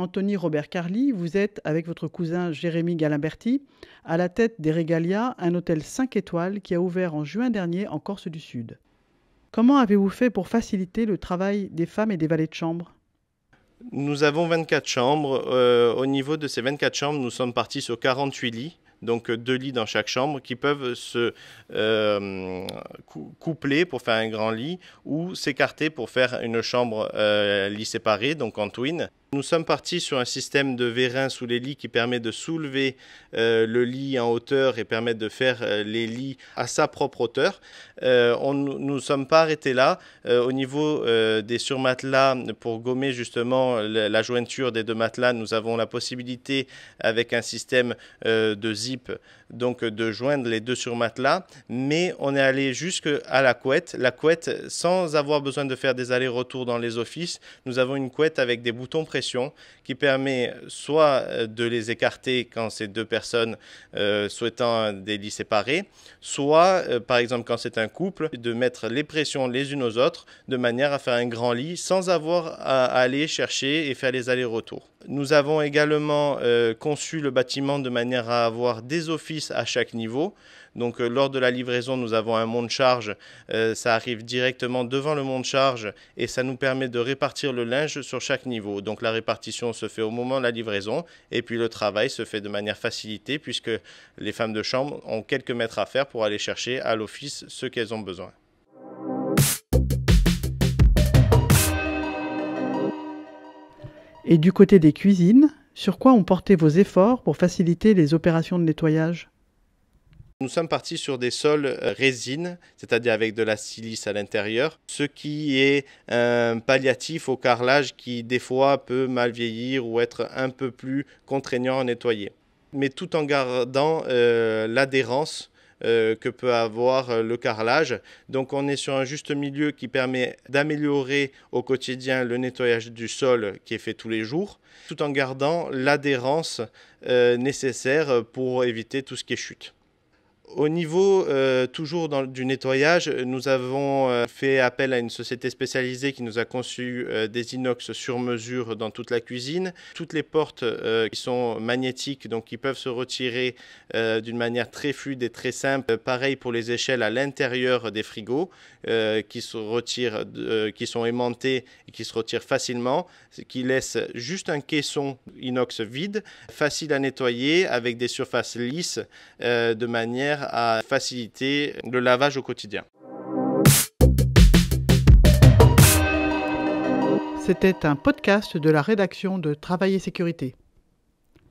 Anthony Robert Carly, vous êtes, avec votre cousin Jérémy Galimberti, à la tête des Regalia, un hôtel 5 étoiles qui a ouvert en juin dernier en Corse du Sud. Comment avez-vous fait pour faciliter le travail des femmes et des valets de chambre Nous avons 24 chambres. Euh, au niveau de ces 24 chambres, nous sommes partis sur 48 lits donc deux lits dans chaque chambre qui peuvent se euh, coupler pour faire un grand lit ou s'écarter pour faire une chambre euh, lit séparé, donc en twin. Nous sommes partis sur un système de vérin sous les lits qui permet de soulever euh, le lit en hauteur et permet de faire euh, les lits à sa propre hauteur. Euh, on, nous sommes pas arrêtés là. Euh, au niveau des surmatelas, pour gommer justement la, jointure des deux matelas, nous avons la possibilité avec un système de zip donc de joindre les deux surmatelas. Mais on est allé jusqu'à la couette. La couette, sans avoir besoin de faire des allers-retours dans les offices, nous avons une couette avec des boutons précis qui permet soit euh, de les écarter quand c'est deux personnes euh, souhaitant des lits séparés, soit, euh, par exemple, quand c'est un couple, de mettre les pressions les unes aux autres de manière à faire un grand lit sans avoir à aller chercher et faire les allers-retours. Nous avons également conçu le bâtiment de manière à avoir des offices à chaque niveau. Donc euh, lors de la livraison, nous avons un monde de charge. Euh, ça arrive directement devant le monde de charge et ça nous permet de répartir le linge sur chaque niveau. Donc la répartition se fait au moment de la livraison et puis le travail se fait de manière facilitée puisque les femmes de chambre ont quelques mètres à faire pour aller chercher à l'office ce qu'elles ont besoin. Et du côté des cuisines, sur quoi ont porté vos efforts pour faciliter les opérations de nettoyage nous sommes partis sur des sols euh, résine, c'est-à-dire avec de la silice à l'intérieur, ce qui est un palliatif au carrelage qui des fois peut mal vieillir ou être un peu plus contraignant à nettoyer. Mais tout en gardant euh, l'adhérence euh, que peut avoir le carrelage. Donc on est sur un juste milieu qui permet d'améliorer au quotidien le nettoyage du sol qui est fait tous les jours, tout en gardant l'adhérence nécessaire pour éviter tout ce qui est chute. Au niveau euh, toujours du nettoyage, nous avons euh, fait appel à une société spécialisée qui nous a conçu euh, des inox sur mesure dans toute la cuisine. Toutes les portes qui sont magnétiques, donc qui peuvent se retirer d'une manière très fluide et très simple. Pareil pour les échelles à l'intérieur des frigos qui se retirent, qui sont aimantées et qui se retirent facilement, ce qui laisse juste un caisson inox vide, facile à nettoyer avec des surfaces lisses de manière à faciliter le lavage au quotidien. C'était un podcast de la rédaction de Travail et Sécurité.